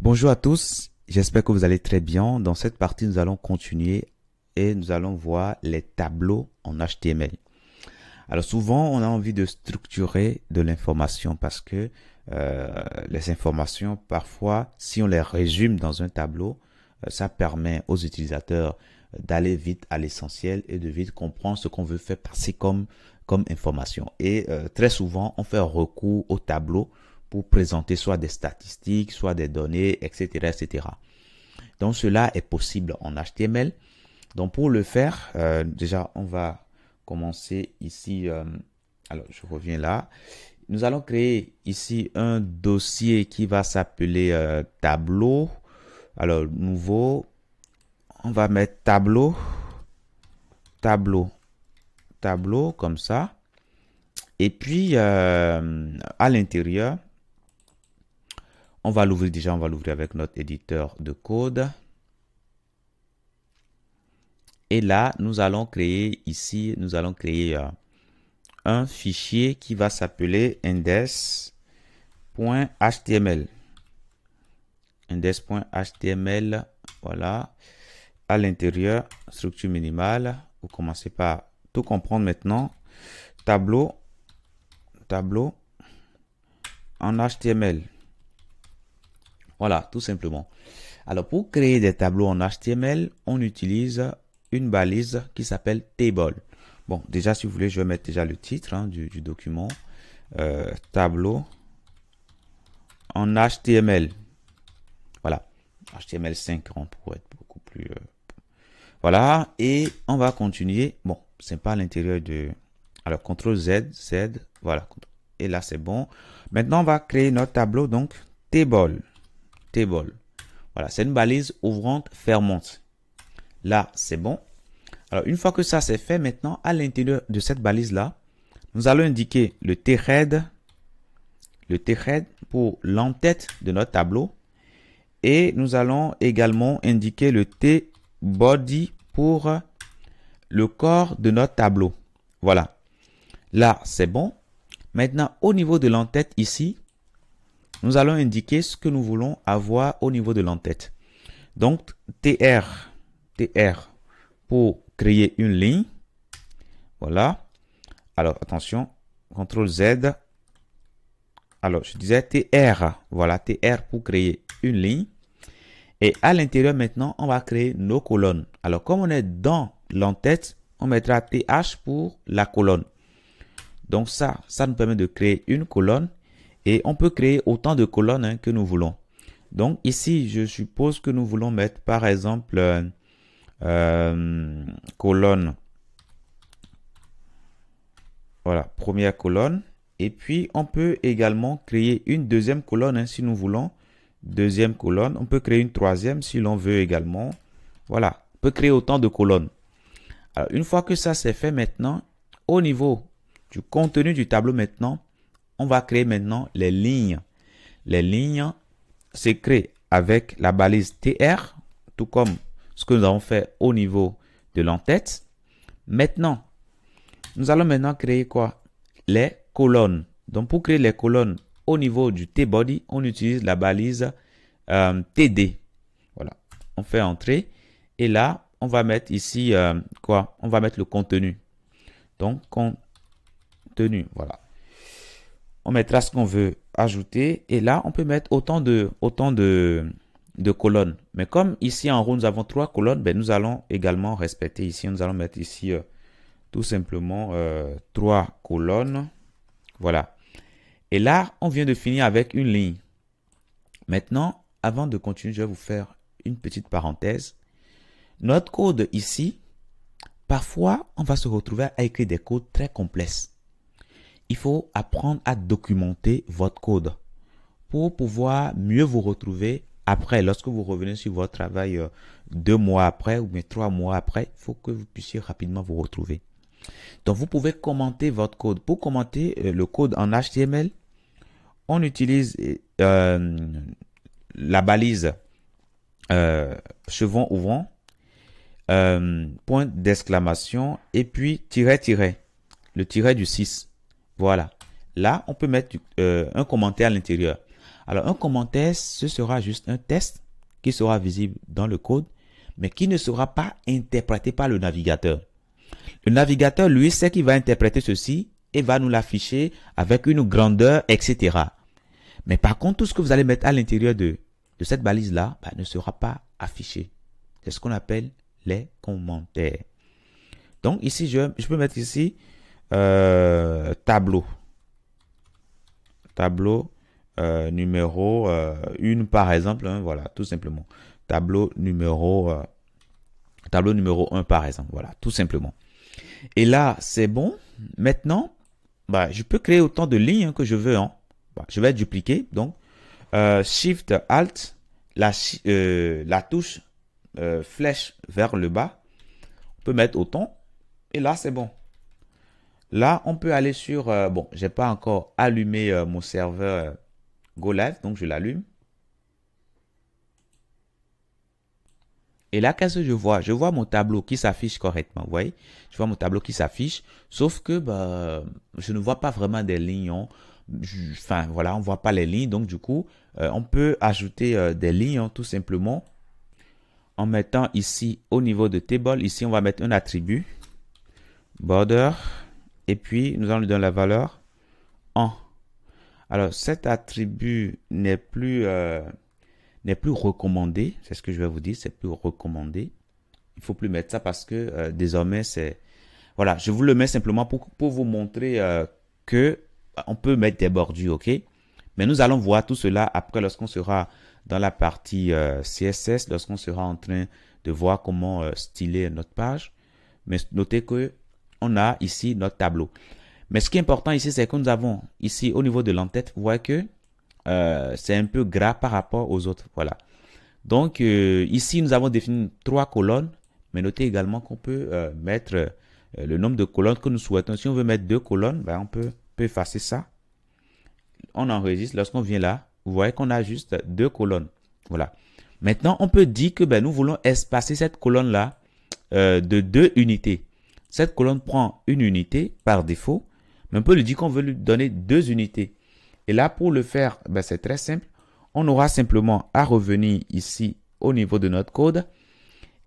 Bonjour à tous, j'espère que vous allez très bien. Dans cette partie, nous allons continuer et nous allons voir les tableaux en HTML. Alors souvent, on a envie de structurer de l'information parce que euh, les informations, parfois, si on les résume dans un tableau, euh, ça permet aux utilisateurs d'aller vite à l'essentiel et de vite comprendre ce qu'on veut faire passer comme, comme information. Et euh, très souvent, on fait recours au tableau pour présenter soit des statistiques, soit des données, etc., etc. Donc cela est possible en HTML. Donc pour le faire, euh, déjà on va commencer ici. Euh, alors je reviens là. Nous allons créer ici un dossier qui va s'appeler euh, tableau. Alors nouveau, on va mettre tableau, tableau, tableau comme ça. Et puis à l'intérieur, on va l'ouvrir déjà, on va l'ouvrir avec notre éditeur de code. Et là, nous allons créer ici, nous allons créer euh, un fichier qui va s'appeler index.html. Index.html, voilà. À l'intérieur, structure minimale. Vous commencez par tout comprendre maintenant. Tableau, tableau en HTML. Voilà, tout simplement. Alors, pour créer des tableaux en HTML, on utilise une balise qui s'appelle table. Bon, déjà, si vous voulez, je vais mettre déjà le titre hein, du, document. Euh, tableau en HTML. Voilà, HTML5, on pourrait être beaucoup plus... Euh, voilà, et on va continuer. Bon, c'est pas à l'intérieur de... Alors, CTRL Z, Z, voilà. Et là, c'est bon. Maintenant, on va créer notre tableau, donc, table. Voilà, c'est une balise ouvrante fermante. Là, c'est bon. Alors, une fois que ça c'est fait, maintenant, à l'intérieur de cette balise-là, nous allons indiquer le thread, le thread pour l'entête de notre tableau. Et nous allons également indiquer le T body pour le corps de notre tableau. Voilà. Là, c'est bon. Maintenant, au niveau de l'entête ici, nous allons indiquer ce que nous voulons avoir au niveau de l'entête. Donc, TR, TR pour créer une ligne. Voilà. Alors, attention, CTRL Z. Alors, je disais TR. Voilà, TR pour créer une ligne. Et à l'intérieur, maintenant, on va créer nos colonnes. Alors, comme on est dans l'entête, on mettra TH pour la colonne. Donc ça, ça nous permet de créer une colonne et on peut créer autant de colonnes hein, que nous voulons. Donc ici, je suppose que nous voulons mettre par exemple euh, euh, colonne. Voilà, première colonne. Et puis, on peut également créer une deuxième colonne hein, si nous voulons. Deuxième colonne. On peut créer une troisième si l'on veut également. Voilà, on peut créer autant de colonnes. Alors, une fois que ça c'est fait maintenant, au niveau du contenu du tableau maintenant, on va créer maintenant les lignes. Les lignes se créent avec la balise TR, tout comme ce que nous avons fait au niveau de l'entête. Maintenant, nous allons maintenant créer quoi Les colonnes. Donc, pour créer les colonnes au niveau du T-body, on utilise la balise euh, TD. Voilà, on fait entrer. Et là, on va mettre ici, euh, quoi On va mettre le contenu. Donc, contenu, voilà on mettra ce qu'on veut ajouter. Et là, on peut mettre autant de, autant de, colonnes. Mais comme ici en haut, nous avons trois colonnes, ben, nous allons également respecter ici. Nous allons mettre ici euh, tout simplement euh, trois colonnes. Voilà. Et là, on vient de finir avec une ligne. Maintenant, avant de continuer, je vais vous faire une petite parenthèse. Notre code ici, parfois, on va se retrouver à écrire des codes très complexes il faut apprendre à documenter votre code pour pouvoir mieux vous retrouver après, lorsque vous revenez sur votre travail euh, deux mois après ou mais trois mois après, il faut que vous puissiez rapidement vous retrouver. Donc, vous pouvez commenter votre code. Pour commenter euh, le code en HTML, on utilise euh, la balise chevron ouvrant, point d'exclamation et puis tirer-tirer. le tiret du 6. Voilà. Là, on peut mettre euh, un commentaire à l'intérieur. Alors, un commentaire, ce sera juste un test qui sera visible dans le code, mais qui ne sera pas interprété par le navigateur. Le navigateur, lui, sait qu'il va interpréter ceci et va nous l'afficher avec une grandeur, etc. Mais par contre, tout ce que vous allez mettre à l'intérieur de, de, cette balise-là bah, ne sera pas affiché. C'est ce qu'on appelle les commentaires. Donc ici, je, je peux mettre ici euh, tableau. Tableau euh, numéro 1, euh, par exemple. Hein, voilà, tout simplement. Tableau numéro, tableau numéro 1, par exemple. Voilà, tout simplement. Et là, c'est bon. Maintenant, bah, je peux créer autant de lignes hein, que je veux. Hein. Bah, je vais dupliquer. Donc, Shift Alt, la, la touche flèche vers le bas. On peut mettre autant. Et là, c'est bon. Là, on peut aller sur... Euh, bon, bon, n'ai pas encore allumé euh, mon serveur euh, GoLive, donc je l'allume. Et là, qu'est-ce que je vois Je vois mon tableau qui s'affiche correctement, vous voyez Je vois mon tableau qui s'affiche, sauf que bah, je ne vois pas vraiment des lignes. Hein. enfin, voilà, on ne voit pas les lignes. Donc, du coup, on peut ajouter des lignes hein, tout simplement en mettant ici au niveau de table. Ici, on va mettre un attribut, border et puis nous allons lui donner la valeur 1. Alors cet attribut n'est plus, euh, n'est plus recommandé, c'est ce que je vais vous dire, c'est plus recommandé. Il faut plus mettre ça parce que euh, désormais c'est... Voilà, je vous le mets simplement pour, vous montrer euh, que on peut mettre des bordures, ok Mais nous allons voir tout cela après lorsqu'on sera dans la partie CSS, lorsqu'on sera en train de voir comment styler notre page. Mais notez que on a ici notre tableau. Mais ce qui est important ici, c'est que nous avons ici au niveau de l'entête, vous voyez que euh, c'est un peu gras par rapport aux autres. Voilà. Donc euh, ici, nous avons défini trois colonnes, mais notez également qu'on peut euh, mettre le nombre de colonnes que nous souhaitons. Si on veut mettre deux colonnes, ben, on peut, peut effacer ça. On enregistre. Lorsqu'on vient là, vous voyez qu'on a juste deux colonnes. Voilà. Maintenant, on peut dire que ben, nous voulons espacer cette colonne-là de deux unités. Cette colonne prend une unité par défaut, mais on peut lui dire qu'on veut lui donner deux unités. Et là, pour le faire, ben, c'est très simple. On aura simplement à revenir ici au niveau de notre code.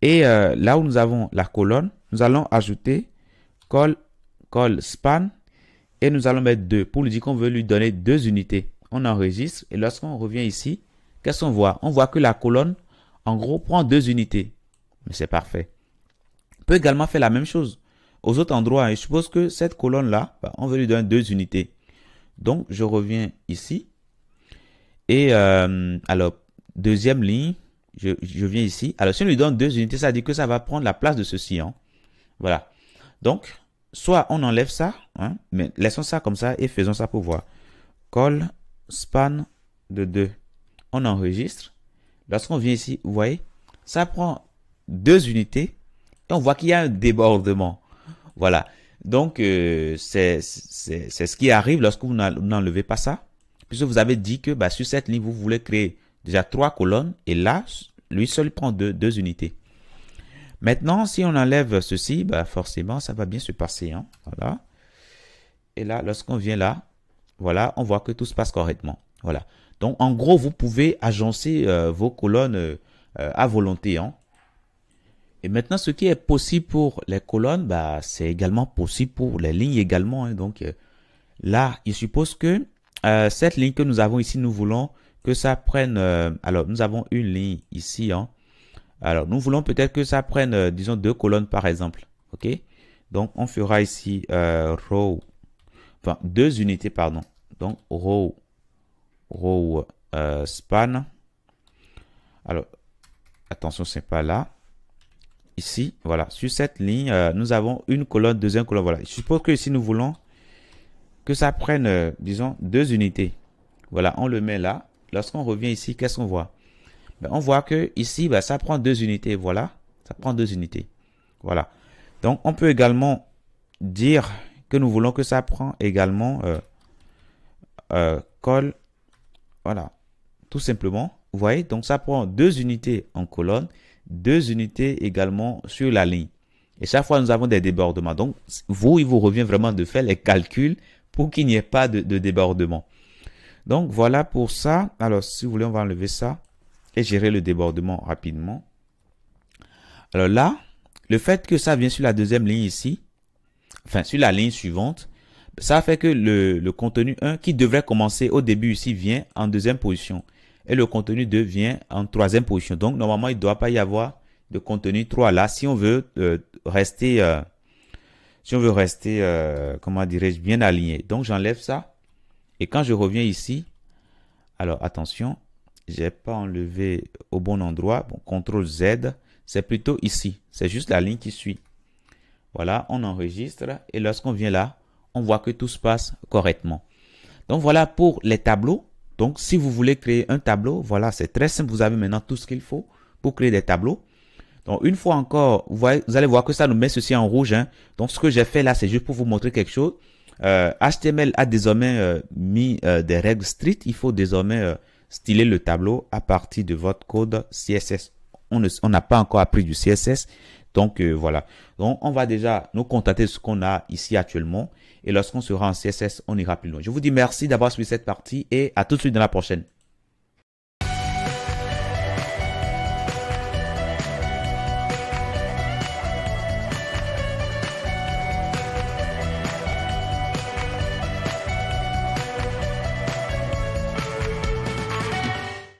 Et euh, là où nous avons la colonne, nous allons ajouter col, col span et nous allons mettre deux pour lui dire qu'on veut lui donner deux unités. On enregistre et lorsqu'on revient ici, qu'est-ce qu'on voit On voit que la colonne, en gros, prend deux unités. Mais c'est parfait. On peut également faire la même chose aux autres endroits. je suppose que cette colonne-là, bah, on veut lui donner deux unités. Donc, je reviens ici. Et euh, alors, deuxième ligne, je, viens ici. Alors, si on lui donne deux unités, ça dit que ça va prendre la place de ceci. Hein. Voilà. Donc, soit on enlève ça, hein, mais laissons ça comme ça et faisons ça pour voir. Call span de 2. On enregistre. Lorsqu'on vient ici, vous voyez, ça prend deux unités et on voit qu'il y a un débordement. Voilà. Donc, euh, c'est ce qui arrive lorsque vous n'enlevez pas ça. Puisque vous avez dit que bah, sur cette ligne, vous voulez créer déjà trois colonnes. Et là, lui seul prend deux, unités. Maintenant, si on enlève ceci, bah, forcément, ça va bien se passer. Hein? Voilà. Et là, lorsqu'on vient là, voilà, on voit que tout se passe correctement. Voilà. Donc, en gros, vous pouvez agencer euh, vos colonnes euh, à volonté. Hein? Et maintenant, ce qui est possible pour les colonnes, bah, c'est également possible pour les lignes également. Hein. Donc euh, là, il suppose que euh, cette ligne que nous avons ici, nous voulons que ça prenne... Euh, alors, nous avons une ligne ici. Hein. Alors, nous voulons peut-être que ça prenne, disons, deux colonnes par exemple. OK Donc, on fera ici row. Enfin, deux unités, pardon. Donc, row, row span. Alors, attention, c'est pas là ici, voilà, sur cette ligne, euh, nous avons une colonne, deuxième colonne, voilà. Je suppose que ici, nous voulons que ça prenne, euh, disons, deux unités. Voilà, on le met là. Lorsqu'on revient ici, qu'est-ce qu'on voit ben, On voit que ici, ben, ça prend deux unités, voilà. Ça prend deux unités, voilà. Donc, on peut également dire que nous voulons que ça prend également euh, euh col, voilà, tout simplement. Vous voyez, donc ça prend deux unités en colonne deux unités également sur la ligne. Et chaque fois, nous avons des débordements. Donc, vous, il vous revient vraiment de faire les calculs pour qu'il n'y ait pas de, débordement. Donc, voilà pour ça. Alors, si vous voulez, on va enlever ça et gérer le débordement rapidement. Alors là, le fait que ça vient sur la deuxième ligne ici, enfin, sur la ligne suivante, ça fait que le, le contenu 1 qui devrait commencer au début ici vient en deuxième position et le contenu 2 vient en troisième position. Donc normalement, il ne doit pas y avoir de contenu 3 là. Si on veut euh, rester, euh, si on veut rester, euh, comment dirais-je, bien aligné. Donc j'enlève ça. Et quand je reviens ici, alors attention, j'ai pas enlevé au bon endroit. Bon, CTRL Z, c'est plutôt ici. C'est juste la ligne qui suit. Voilà, on enregistre et lorsqu'on vient là, on voit que tout se passe correctement. Donc voilà pour les tableaux. Donc, si vous voulez créer un tableau, voilà, c'est très simple. Vous avez maintenant tout ce qu'il faut pour créer des tableaux. Donc, une fois encore, vous, allez voir que ça nous met ceci en rouge. Hein. Donc, ce que j'ai fait là, c'est juste pour vous montrer quelque chose. HTML euh, a désormais euh, mis euh, des règles strictes. Il faut désormais styler le tableau à partir de votre code CSS. On n'a pas encore appris du CSS, donc euh, voilà. Donc on va déjà nous contacter ce qu'on a ici actuellement. Et lorsqu'on sera en CSS, on ira plus loin. Je vous dis merci d'avoir suivi cette partie et à tout de suite dans la prochaine.